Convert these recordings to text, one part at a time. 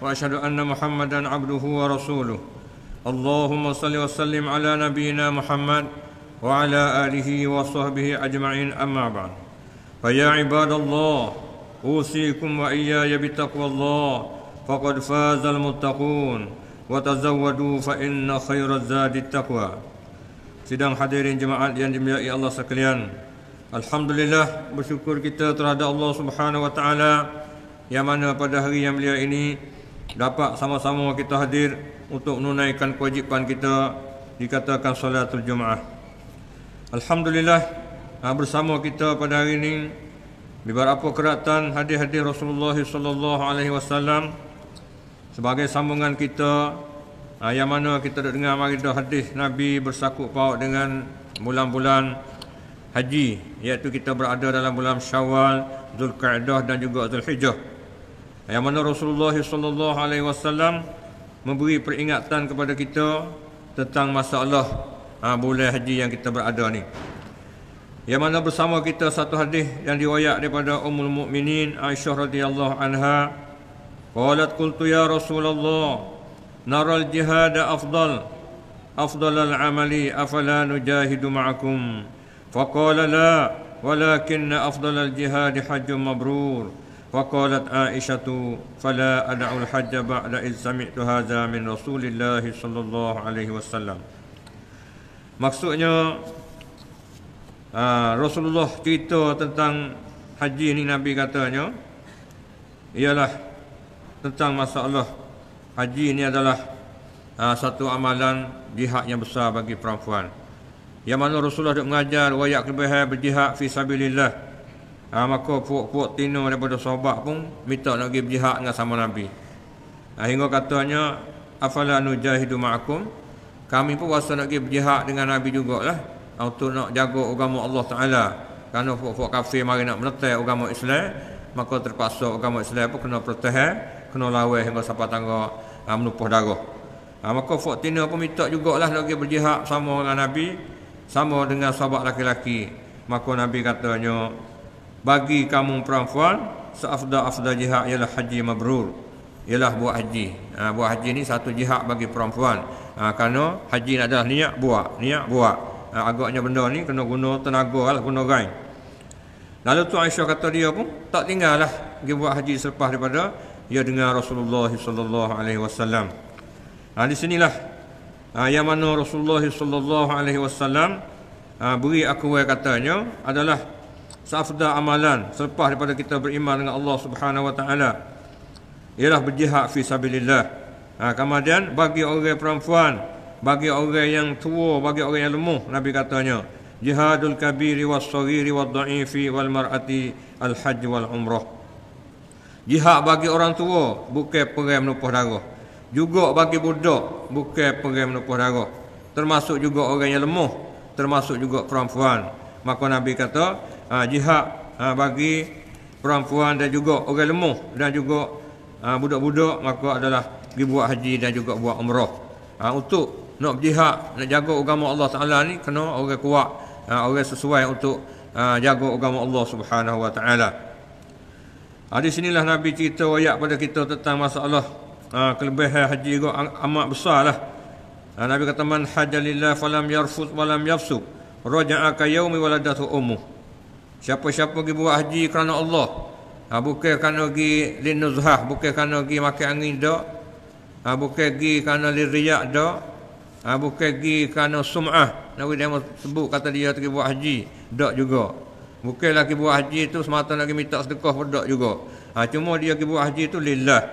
واشهد ان محمدا عبده ورسوله اللهم صل وسلم على نبينا محمد وعلى اله وصحبه اجمعين اما بعد فيا عباد الله اوصيكم واياي بتقوى الله فقد فاز المتقون وتزودوا فان خير الزاد التقوى Sidang hadirin jemaat yang dimuliakan Allah sekalian. Alhamdulillah bersyukur kita terhadap Allah Subhanahu wa taala yang mana pada hari yang mulia ini dapat sama-sama kita hadir untuk menunaikan kewajipan kita dikatakan solatul jumaah. Alhamdulillah bersama kita pada hari ini beberapa keratan hadis-hadis Rasulullah sallallahu alaihi wasallam sebagai sambungan kita ah, yang mana kita dah dengar mari hadis Nabi bersakut paut dengan bulan-bulan haji iaitu kita berada dalam bulan Syawal, Zulkaedah dan juga Zulhijjah. Yang mana Rasulullah SAW memberi peringatan kepada kita tentang masalah ha, bulan haji yang kita berada ni. Yang mana bersama kita satu hadis yang diriwayat daripada Ummul Mukminin Aisyah radhiyallahu anha qalat qultu ya Rasulullah naral jihada afdal afdal al amali afala nujahidu ma'akum faqala la walakin afdal al jihadi hajjun mabrur فقالت عائشة فلا أدع الحج بعد إذ سمعت هذا من رسول الله صلى الله عليه وسلم maksudnya ah, Rasulullah cerita tentang haji ni Nabi katanya ialah tentang masalah haji ni adalah ah, satu amalan jihad yang besar bagi perempuan yang mana Rasulullah dia mengajar wayak kebehai berjihad fi sabilillah Ha, maka puak-puak tino daripada sahabat pun minta nak pergi berjihad dengan sama Nabi. Ha, hingga katanya, Afala nujahidu ma'akum. Kami pun rasa nak pergi berjihad dengan Nabi jugalah. Ah, untuk nak jaga agama Allah Ta'ala. Kerana puak-puak kafir mari nak menetek agama Islam. Maka terpaksa agama Islam pun kena pertahan. Kena lawan hingga sapa tangga ha, menumpuh darah. Ha, maka puak tino pun minta jugalah nak pergi berjihad sama dengan Nabi. Sama dengan sahabat laki-laki. Maka Nabi katanya, bagi kamu perempuan seafda afda jihad ialah haji mabrur ialah buat haji ha, buat haji ni satu jihad bagi perempuan ha, kerana haji ni adalah niat buat niat buat ha, agaknya benda ni kena guna tenaga lah guna gain lalu tu Aisyah kata dia pun tak tinggal lah pergi buat haji selepas daripada dia dengar Rasulullah sallallahu alaihi wasallam ha, di sinilah ha, yang mana Rasulullah sallallahu alaihi wasallam ha, beri aku katanya adalah safda amalan selepas daripada kita beriman dengan Allah Subhanahu Wa Taala ialah berjihad fi sabilillah. Ha, kemudian bagi orang perempuan, bagi orang yang tua, bagi orang yang lemah Nabi katanya jihadul kabiri was saghiri wad dhaifi wal mar'ati al hajj wal umrah. Jihad bagi orang tua bukan perang menumpah darah. Juga bagi budak bukan perang menumpah darah. Termasuk juga orang yang lemah, termasuk juga perempuan. Maka Nabi kata, uh, jihad uh, bagi perempuan dan juga orang lemah dan juga uh, budak-budak maka adalah pergi buat haji dan juga buat umrah. Uh, untuk nak berjihad, nak jaga agama Allah Taala ni kena orang kuat, uh, orang sesuai untuk uh, jaga agama Allah Subhanahu Wa Taala. Uh, di sinilah Nabi cerita ayat pada kita tentang masalah uh, kelebihan haji itu amat besarlah. Uh, Nabi kata man hajjalillah falam yarfud walam yafsuk raja'aka yaumi waladatu ummu Siapa-siapa pergi buat haji kerana Allah. Ha, bukan kerana pergi linuzhah. Bukan kerana pergi makan angin tak. Ha, bukan pergi kerana liriak tak. Ha, bukan pergi kerana sum'ah. Nabi dia sebut kata dia pergi buat haji. Tak juga. Bukan lagi buat haji tu semata nak minta sedekah pun tak juga. Ha, cuma dia pergi buat haji tu lillah.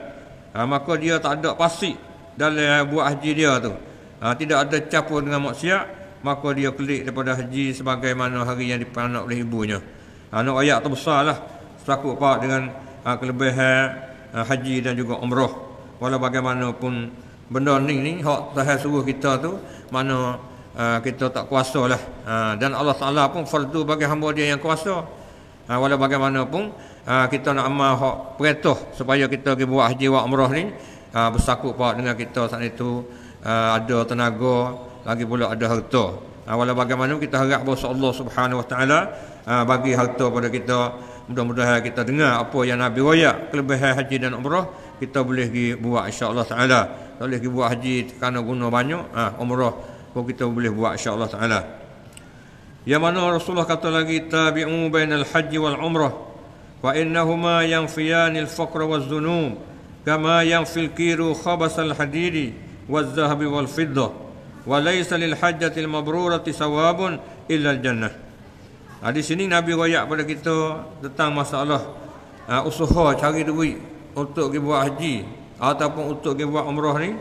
Ha, maka dia tak ada pasti dalam buat haji dia tu. Ha, tidak ada capur dengan maksiat. Maka dia klik daripada haji sebagaimana hari yang dipanak oleh ibunya anu ayat tu besarlah selaku pak dengan uh, kelebihan uh, haji dan juga umrah wala bagaimanapun benda ni ni hak Tuhan suruh kita tu mana uh, kita tak kuasalah uh, dan Allah Taala pun fardu bagi hamba dia yang kuasa uh, wala bagaimanapun uh, kita nak amal hak perintah supaya kita pergi buat haji wa umrah ni uh, bersakut pak dengan kita saat itu uh, ada tenaga lagi pula ada harta uh, wala kita harap bahawa Allah Subhanahu Wa Taala Ha, bagi harta pada kita mudah-mudahan kita dengar apa yang Nabi royak kelebihan haji dan umrah kita boleh pergi buat insya-Allah taala boleh pergi buat haji kerana guna banyak ha, umrah pun kita boleh buat insya-Allah taala yang mana Rasulullah kata lagi tabi'u bainal haji wal umrah fa innahuma yanfiyanil faqra wazunum kama yanfil kiru khabasal hadidi wazzahabi wal fiddah walaysa lil hajjati al mabrurati sawabun illa al jannah Ha, di sini Nabi royak pada kita tentang masalah ha, usaha cari duit untuk pergi buat haji ataupun untuk pergi buat umrah ni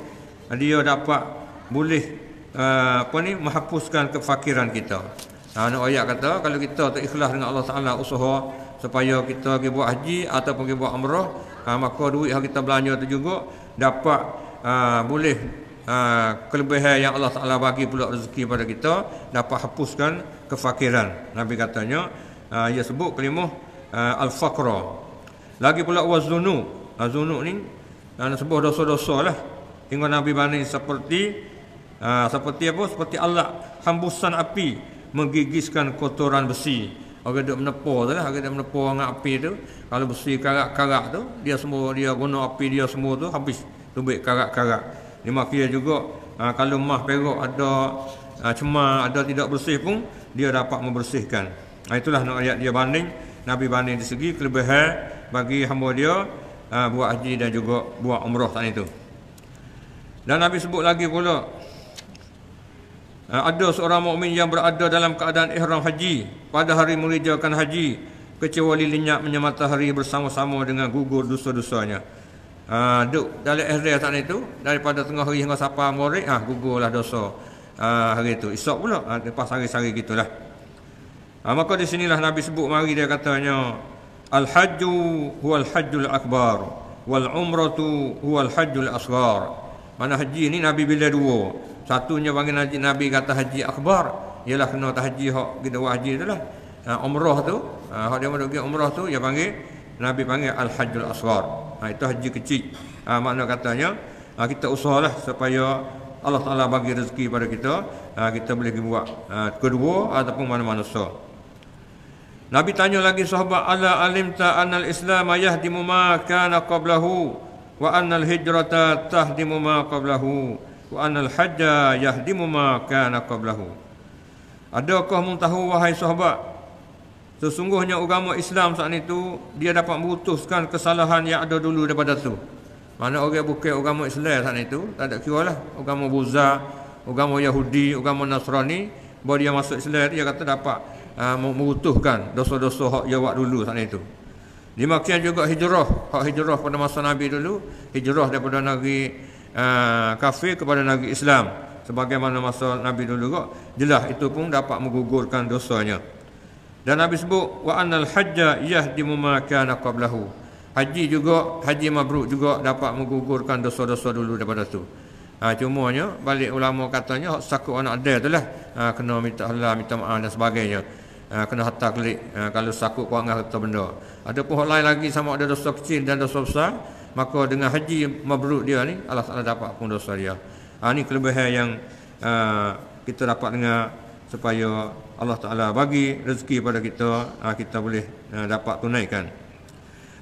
dia dapat boleh ha, apa ni menghapuskan kefakiran kita. Ha nak royak kata kalau kita tak ikhlas dengan Allah Taala usaha supaya kita pergi buat haji ataupun pergi buat umrah ha, maka duit yang kita belanja tu juga dapat ha, boleh Ha, kelebihan yang Allah Taala bagi pula rezeki pada kita dapat hapuskan kefakiran. Nabi katanya aa, ha, ia sebut kelimah ha, al-faqra. Lagi pula wazunu. Wazunu ni ana sebuah dosa-dosa lah. Tengok Nabi bani seperti aa, seperti apa? Seperti Allah hembusan api menggigiskan kotoran besi. Orang duduk menepo tu lah. Orang duduk menepo dengan api tu. Kalau besi karak-karak tu. Dia semua, dia guna api dia semua tu. Habis. Lebih karak-karak. Dia mafia juga uh, Kalau mah perak ada uh, cemar ada tidak bersih pun Dia dapat membersihkan uh, Itulah nak ayat dia banding Nabi banding di segi kelebihan Bagi hamba dia uh, Buat haji dan juga buat umrah tadi itu Dan Nabi sebut lagi pula uh, Ada seorang mukmin yang berada dalam keadaan ihram haji Pada hari mengerjakan haji Kecuali linyak menyemat hari bersama-sama dengan gugur dosa-dosanya uh, ah, duk dalam Israel tak itu daripada tengah hari hingga sapa morik ah gugurlah dosa uh, hari itu isok pula uh, lepas hari-hari gitulah uh, maka di sinilah nabi sebut mari dia katanya al hajju huwal hajjul akbar wal umratu huwal hajjul asghar mana haji ni nabi bila dua satunya panggil haji nabi kata haji akbar ialah kena haji hak kita buat haji itulah uh, umrah tu uh, hak dia mahu pergi umrah tu dia panggil nabi panggil al hajjul asghar ha, itu haji kecil ha, makna katanya ha, kita usahalah supaya Allah Ta'ala bagi rezeki pada kita ha, kita boleh buat ha, kedua ataupun mana-mana so Nabi tanya lagi sahabat Allah alim ta anal islam yahdimu ma kana qablahu wa anal hijrata tahdimu ma qablahu wa anal hajja yahdimu ma kana qablahu Adakah mu tahu wahai sahabat Sesungguhnya agama Islam saat itu dia dapat memutuskan kesalahan yang ada dulu daripada tu. Mana orang bukan agama Islam saat itu, tak ada kira lah. Agama Buzha, agama Yahudi, agama Nasrani, bila dia masuk Islam, dia kata dapat uh, memutuskan dosa-dosa hak dia buat dulu saat itu. Demikian juga hijrah, hak hijrah pada masa Nabi dulu, hijrah daripada negeri uh, kafir kepada negeri Islam. Sebagaimana masa Nabi dulu kok jelas itu pun dapat menggugurkan dosanya. Dan Nabi sebut wa annal hajja yahdimu ma kana qablahu. Haji juga, haji mabruk juga dapat menggugurkan dosa-dosa dulu daripada tu. Ha, cumanya balik ulama katanya hak sakut anak ada tu lah. Ha, kena minta Allah, minta maaf dan sebagainya. Ha, kena hatta kelik ha, kalau sakut kau anggap kata benda. Ada pun hak lain lagi sama ada dosa kecil dan dosa besar. Maka dengan haji mabruk dia ni Allah Ta'ala dapat pun dosa dia. Ha, ini kelebihan yang uh, kita dapat dengar supaya Allah Ta'ala bagi rezeki pada kita ah, Kita boleh ah, dapat tunaikan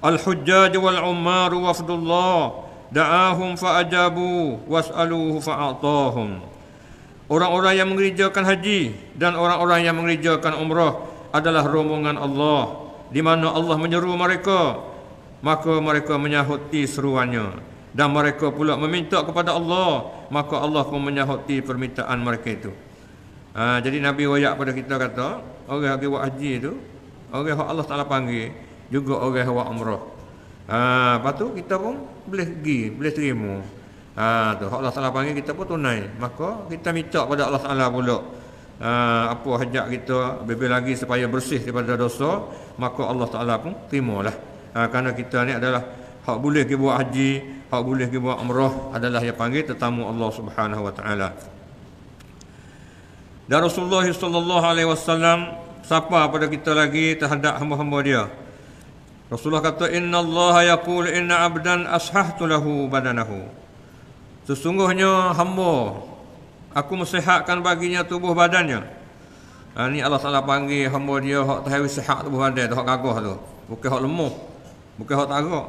Al-Hujjaj wal-Ummar wafdullah Da'ahum fa'ajabu was'aluhu fa'atahum Orang-orang yang mengerjakan haji Dan orang-orang yang mengerjakan umrah Adalah rombongan Allah Di mana Allah menyeru mereka Maka mereka menyahuti seruannya Dan mereka pula meminta kepada Allah Maka Allah pun menyahuti permintaan mereka itu Ha, jadi Nabi royak pada kita kata, orang pergi buat haji tu, orang yang Allah Ta'ala panggil, juga orang yang buat umrah. Ha, lepas tu kita pun boleh pergi, boleh terima. Ha, tu, Allah Ta'ala panggil kita pun tunai. Maka kita minta pada Allah Ta'ala pula, ha, apa hajat kita lebih lagi supaya bersih daripada dosa, maka Allah Ta'ala pun terima lah. Ha, kerana kita ni adalah hak boleh buat haji, hak boleh buat umrah adalah yang panggil tetamu Allah Subhanahu Wa Ta'ala. Dan Rasulullah sallallahu alaihi wasallam sapa pada kita lagi terhadap hamba-hamba dia. Rasulullah kata inna Allah yaqul inna abdan ashahtu lahu badanahu. Sesungguhnya hamba aku mesihatkan baginya tubuh badannya. Ha, ini Allah Taala panggil hamba dia hak tahu sihat tubuh badan tu hak gagah tu. Bukan hak lemah. Bukan hak tarak.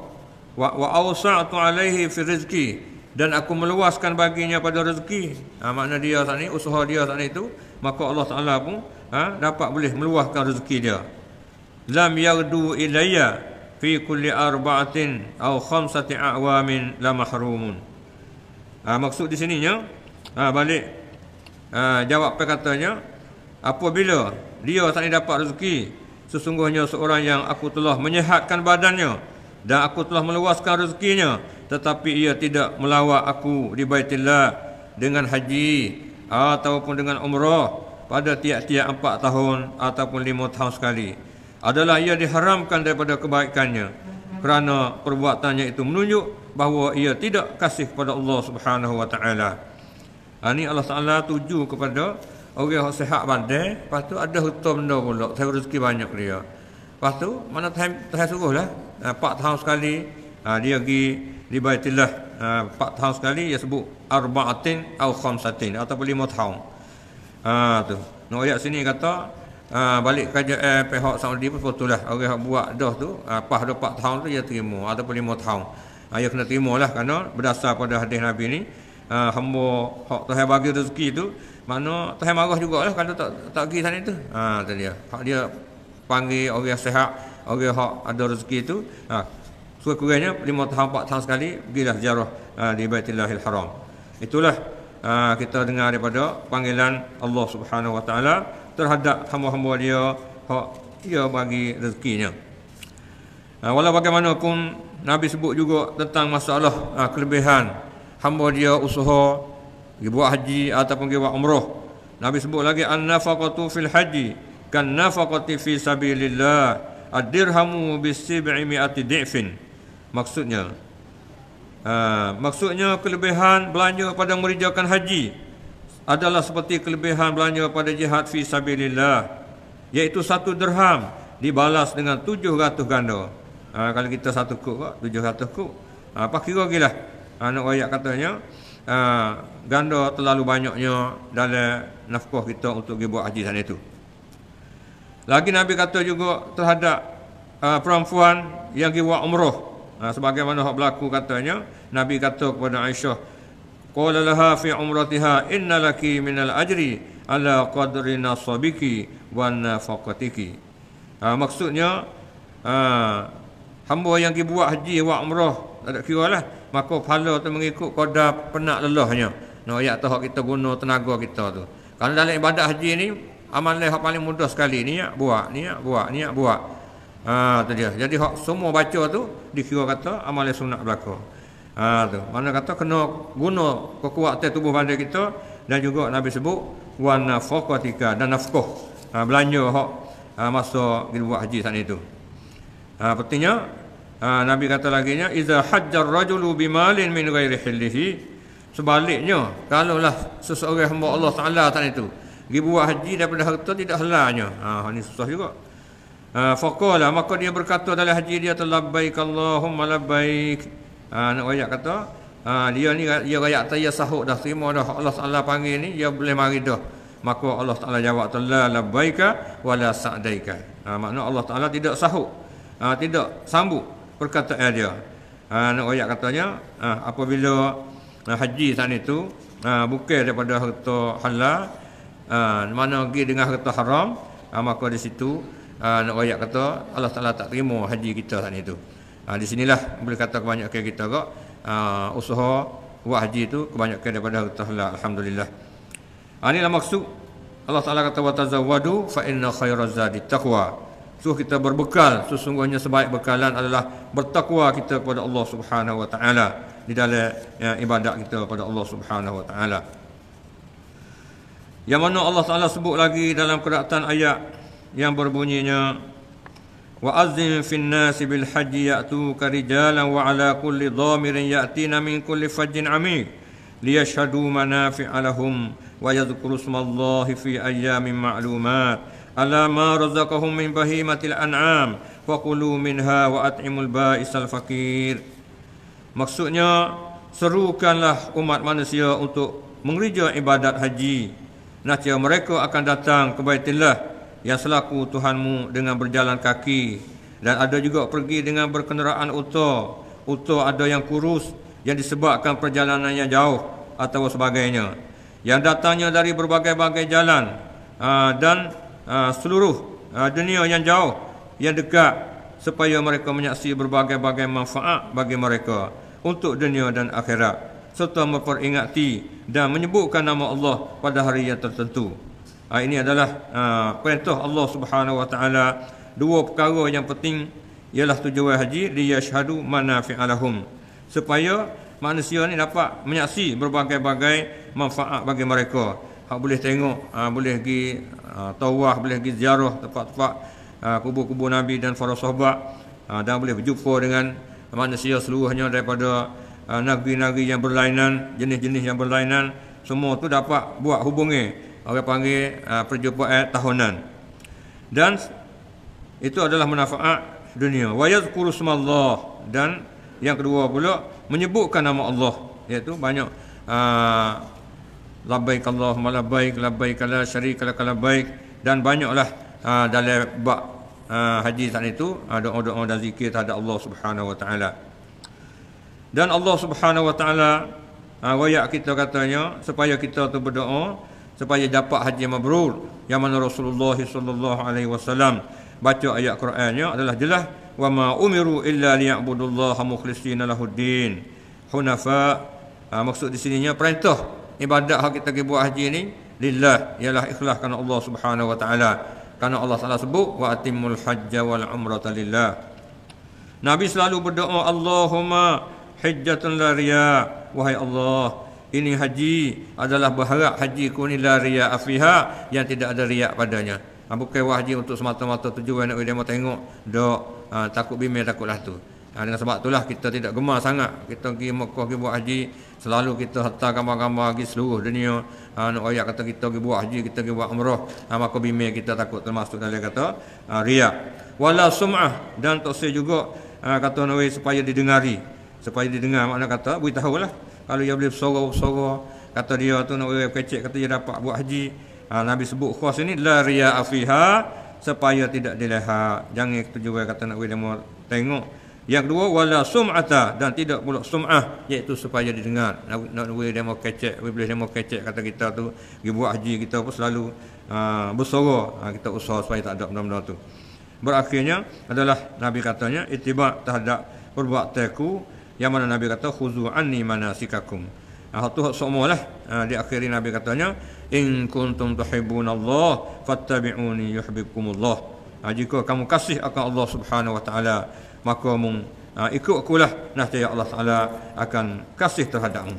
Wa wa tu alaihi fi rizqi dan aku meluaskan baginya pada rezeki. Ha, makna dia saat ni, usaha dia saat itu maka Allah Ta'ala pun ha, dapat boleh meluaskan rezeki dia. Lam yardu ilayya fi kulli arba'atin au khamsati a'wamin la mahrumun. Ha, maksud di sininya, ha, balik ha, jawab perkatanya, apabila dia saat ni dapat rezeki, sesungguhnya seorang yang aku telah menyehatkan badannya, dan aku telah meluaskan rezekinya tetapi ia tidak melawat aku di Baitullah dengan haji ataupun dengan umrah pada tiap-tiap empat tahun ataupun lima tahun sekali adalah ia diharamkan daripada kebaikannya kerana perbuatannya itu menunjuk bahawa ia tidak kasih kepada Allah Subhanahu wa taala. Ini ha, Allah Taala tuju kepada orang yang sehat badan, lepas tu ada hutang benda pula, saya rezeki banyak dia. Lepas tu mana time saya empat ah, uh, tahun sekali uh, dia pergi di Baitullah empat ah, uh, tahun sekali dia sebut arbaatin atau khamsatin atau lima tahun. Ah uh, tu. Nak ayat sini kata uh, balik kerja eh, pihak Saudi pun betul lah orang yang buat dah tu apa uh, dah empat tahun tu dia terima atau lima tahun. Uh, dia kena terima lah kerana berdasar pada hadis Nabi ni uh, hamba hak Tuhan bagi rezeki tu mana Tuhan marah jugalah kalau tak tak pergi sana tu. Ah uh, tu dia. Hak dia panggil orang sehat orang hak ada rezeki itu. ha sekurang-kurangnya 5 tahun 4 tahun sekali pergilah ziarah ha, di Baitullahil Haram itulah ha, kita dengar daripada panggilan Allah Subhanahu Wa Taala terhadap hamba-hamba dia hak dia bagi rezekinya ha, walau bagaimanapun Nabi sebut juga tentang masalah ha, kelebihan hamba dia usaha pergi buat haji ataupun pergi buat umrah Nabi sebut lagi an-nafaqatu fil haji kan nafaqati fi sabilillah Adirhamu bisib'i mi'ati di'fin Maksudnya uh, Maksudnya kelebihan belanja pada merijakan haji Adalah seperti kelebihan belanja pada jihad fi sabilillah Iaitu satu dirham Dibalas dengan tujuh ratus ganda ha, Kalau kita satu kuk kok ah, Tujuh ratus kuk ha, Apa kira lagi lah Anak wayak katanya ha, Ganda terlalu banyaknya Dalam nafkah kita untuk pergi buat haji sana itu lagi Nabi kata juga terhadap uh, perempuan yang pergi buat umrah. Uh, sebagaimana hak berlaku katanya, Nabi kata kepada Aisyah, "Qala laha fi umratiha innalaki minal ajri ala qadri nasabiki wa nafaqatiki." Ha, maksudnya ha, hamba yang pergi buat haji buat umrah tak ada kira lah maka pahala tu mengikut kodar penat lelahnya no ayat tu kita guna tenaga kita tu kalau dalam ibadat haji ni amal lain paling mudah sekali niat buat niat buat niat buat ha tu dia jadi hak semua baca tu dikira kata amal sunat belaka ha tu mana kata kena guna kekuatan tubuh badan kita dan juga nabi sebut wan faqatika dan nafkah ha, belanja hak ha, masa kita buat haji sana itu ha pentingnya ha, nabi kata lagi nya iza hajjar rajulu bimalin min ghairi hillihi sebaliknya kalaulah seseorang hamba Allah Taala tadi tu pergi buat haji daripada harta tidak halalnya ha ini susah juga ha, faqala maka dia berkata dalam haji dia talabbaik allahumma labbaik ha nak ayat kata ha, dia ni dia rakyat tayar sahuk dah terima dah Allah Taala panggil ni dia boleh mari dah maka Allah Taala jawab talabbaika wala sa'daika ha makna Allah Taala tidak sahuk ha, tidak sambut perkataan dia ha nak ayat katanya ha, apabila ha, haji tadi tu ha, bukan daripada harta halal Uh, mana pergi dengar kata haram uh, maka di situ uh, nak rakyat kata Allah Ta'ala tak terima haji kita saat itu uh, di sinilah boleh kata kebanyakan kita kak uh, usaha buat haji itu kebanyakan daripada kata Allah Alhamdulillah Ini lah maksud Allah Ta'ala kata wa tazawwadu fa inna khairaz zadi taqwa so kita berbekal sesungguhnya sebaik bekalan adalah bertakwa kita kepada Allah Subhanahu wa taala di dalam ya, ibadat kita kepada Allah Subhanahu wa taala yang mana Allah Taala sebut lagi dalam kedatangan ayat yang berbunyinya Wa azim fil nasi bil haji yatu karijalan wa ala kulli dhamirin yatina min kulli fajjin amik liyashhadu manafi'a lahum wa yadhkuru smallahi fi ayyamin ma'lumat ala ma razaqahum min bahimatil an'am wa qulu minha wa at'imul ba'isal fakir maksudnya serukanlah umat manusia untuk mengerja ibadat haji nanti mereka akan datang ke Baitullah yang selaku Tuhanmu dengan berjalan kaki dan ada juga pergi dengan berkenderaan unta. Unta ada yang kurus yang disebabkan perjalanannya jauh atau sebagainya. Yang datangnya dari berbagai-bagai jalan ah, dan ah, seluruh ah, dunia yang jauh yang dekat supaya mereka menyaksikan berbagai-bagai manfaat bagi mereka untuk dunia dan akhirat serta memperingati dan menyebutkan nama Allah pada hari yang tertentu. Ha, ini adalah ha, perintah Allah Subhanahu Wa Taala dua perkara yang penting ialah tujuan haji liyashhadu manafi'alahum supaya manusia ini dapat menyaksi berbagai-bagai manfaat bagi mereka. Hak boleh tengok, ha, boleh pergi ha, tawaf, boleh pergi ziarah tempat-tempat ha, kubur-kubur Nabi dan para sahabat ha, dan boleh berjumpa dengan manusia seluruhnya daripada Ah, negeri-negeri yang berlainan, jenis-jenis yang berlainan, semua tu dapat buat hubungi orang panggil ah, perjumpaan tahunan. Dan itu adalah manfaat dunia. Wa yadhkuru smallah dan yang kedua pula menyebutkan nama Allah iaitu banyak ah, labbaik Allah labbaik labbaik la syarika lak labbaik dan banyaklah dalam bab haji tadi itu doa-doa dan zikir terhadap Allah Subhanahu wa taala dan Allah Subhanahu Wa Taala ha, royak kita katanya supaya kita tu berdoa supaya dapat haji mabrur yang mana Rasulullah sallallahu alaihi wasallam baca ayat Qurannya adalah jelas wa ma umiru illa liya'budullaha mukhlishina lahuddin hunafa ha, maksud di sininya perintah ibadat hak kita pergi buat haji ni lillah ialah ikhlas kerana Allah Subhanahu wa taala kerana Allah Taala sebut wa atimul hajja wal umrata lillah Nabi selalu berdoa Allahumma hajjatun la riya wahai Allah ini haji adalah berharap haji ku ni la riya afiha yang tidak ada riak padanya ha, bukan wahji untuk semata-mata tujuan nak dia tengok dok ha, takut bimbing takutlah tu ha, dengan sebab itulah kita tidak gemar sangat kita pergi Mekah pergi buat haji selalu kita hantar gambar-gambar pergi seluruh dunia ha, nak ayat kata kita pergi buat haji kita pergi buat umrah ha, maka bimbing kita takut termasuk dia kata ha, riak wala sum'ah dan tak juga Ha, kata Nabi supaya didengari supaya dia dengar makna kata beritahu lah kalau dia boleh bersorok-sorok kata dia tu nak urai kecek kata dia dapat buat haji ha, Nabi sebut khos ini la riya afiha supaya tidak dilehak. jangan kita juga kata nak urai demo tengok yang kedua wala sum'ata dan tidak pula sum'ah iaitu supaya didengar nak nak urai demo kecek boleh demo kecek kata kita tu pergi buat haji kita pun selalu ha, bersorok ha, kita usaha supaya tak ada benda-benda tu berakhirnya adalah Nabi katanya itibak terhadap perbuatanku yang mana Nabi kata khuzu anni manasikakum. Ah tu semualah ha, ah, di akhir Nabi katanya in kuntum tuhibbun Allah fattabi'uni yuhibbukumullah. Ha, jika kamu kasih akan Allah Subhanahu wa taala maka mung ha, ah, ikut akulah nanti ya Allah Taala akan kasih terhadapmu.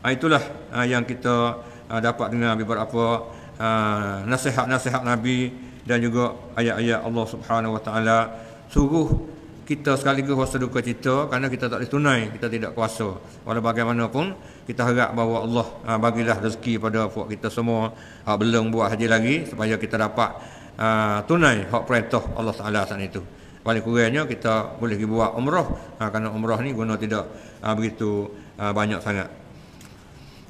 Ha, itulah ha, yang kita ha, dapat dengan beberapa ha, nasihat-nasihat Nabi dan juga ayat-ayat Allah Subhanahu wa taala suruh kita sekaligus rasa duka cita kerana kita tak boleh tunai, kita tidak kuasa. Walau bagaimanapun, kita harap bahawa Allah uh, bagilah rezeki pada puak kita semua hak belum buat haji lagi supaya kita dapat uh, tunai hak perintah Allah Taala saat itu. Paling kurangnya kita boleh buat umrah uh, kerana umrah ni guna tidak uh, begitu uh, banyak sangat.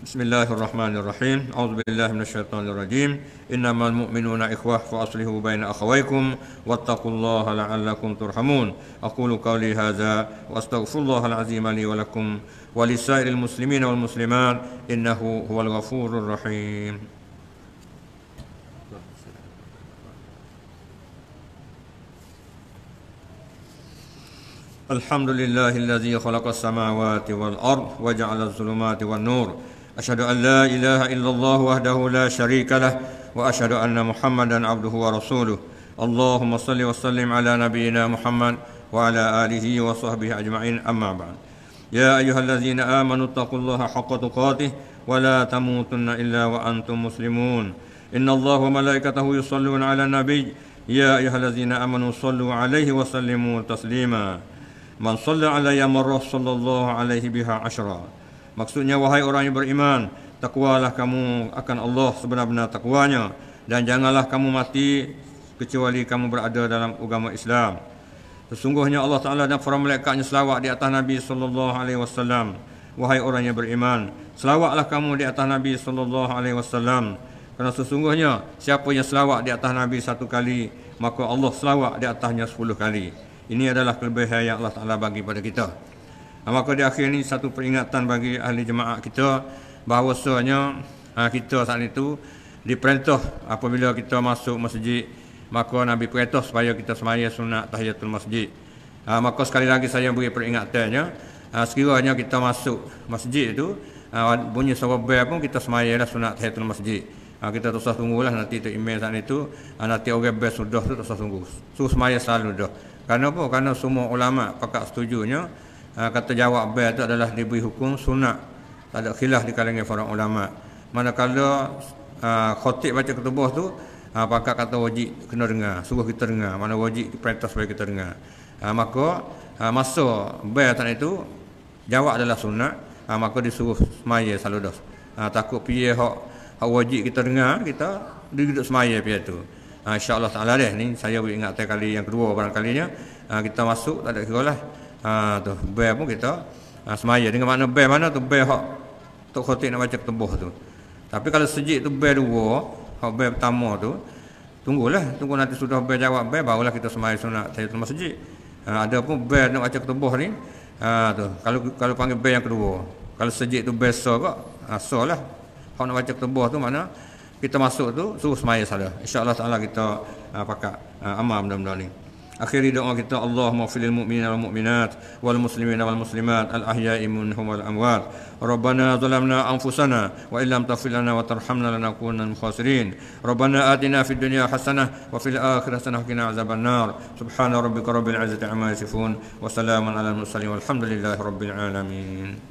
بسم الله الرحمن الرحيم أعوذ بالله من الشيطان الرجيم إنما المؤمنون إخوة فأصلحوا بين أخويكم واتقوا الله لعلكم ترحمون أقول قولي هذا وأستغفر الله العظيم لي ولكم ولسائر المسلمين والمسلمات إنه هو الغفور الرحيم الحمد لله الذي خلق السماوات والأرض وجعل الظلمات والنور أشهد أن لا إله إلا الله وحده لا شريك له وأشهد أن محمدا عبده ورسوله اللهم صل وسلم على نبينا محمد وعلى آله وصحبه أجمعين أما بعد يا أيها الذين آمنوا اتقوا الله حق تقاته ولا تموتن إلا وأنتم مسلمون إن الله وملائكته يصلون على النبي يا أيها الذين آمنوا صلوا عليه وسلموا تسليما من صلى علي مرة صلى الله عليه بها عشرًا Maksudnya wahai orang yang beriman, takwalah kamu akan Allah sebenar-benar takwanya dan janganlah kamu mati kecuali kamu berada dalam agama Islam. Sesungguhnya Allah Taala dan para malaikatnya selawat di atas Nabi sallallahu alaihi wasallam. Wahai orang yang beriman, selawatlah kamu di atas Nabi sallallahu alaihi wasallam. Kerana sesungguhnya siapa yang selawat di atas Nabi satu kali, maka Allah selawat di atasnya sepuluh kali. Ini adalah kelebihan yang Allah Taala bagi pada kita. Maka di akhir ini satu peringatan bagi ahli jemaah kita bahawa bahawasanya eh, kita saat itu diperintah apabila kita masuk masjid maka Nabi perintah supaya kita semaya sunat tahiyatul masjid. Eh, maka sekali lagi saya beri peringatannya eh, sekiranya kita masuk masjid itu bunyi sobebel pun kita semaya lah sunat tahiyatul masjid. Kita terus tunggulah nanti itu email saat itu nanti orang best sudah tu terus tunggu. Terus semaya selalu dah. Kenapa? Kerana semua ulama pakat setujunya Ah, kata jawab bel itu adalah diberi hukum sunat tak ada khilaf di kalangan para ulama manakala uh, ah, khatib baca ketubuh tu uh, ah, pakar kata wajib kena dengar suruh kita dengar mana wajib diperintah supaya kita dengar uh, maka uh, masa bel tadi itu jawab adalah sunat uh, maka disuruh semaya saludah uh, takut pi hak hak wajib kita dengar kita duduk semaya pi itu uh, insyaallah taala deh ni saya ingat kali yang kedua barangkalinya uh, kita masuk tak ada kira lah ha, tu be pun kita ha, semaya dengan mana be mana tu be hok tok khotik nak baca tebuh tu tapi kalau sejik tu bear dua hok bear pertama tu tunggulah tunggu nanti sudah be jawab bear barulah kita semaya sunat tayyib masjid ha, ada pun bear nak baca tebuh ni ha, tu kalau kalau panggil be yang kedua kalau sejik tu bear so kok ha, so lah hok nak baca tebuh tu mana kita masuk tu suruh semaya salah Allah, taala kita uh, ha, pakak uh, ha, amal benda-benda ni akhiri doa kita Allah mufilil mu'minin wal mu'minat wal muslimin wal muslimat al ahya'i minhum wal amwat Rabbana zalamna anfusana wa illam tafil lana wa tarhamna lanakunanna minal khasirin Rabbana atina fid dunya hasanah wa fil akhirati hasanah wa qina azaban nar subhana rabbika rabbil izzati amma yasifun wa salamun alal mursalin walhamdulillahi rabbil alamin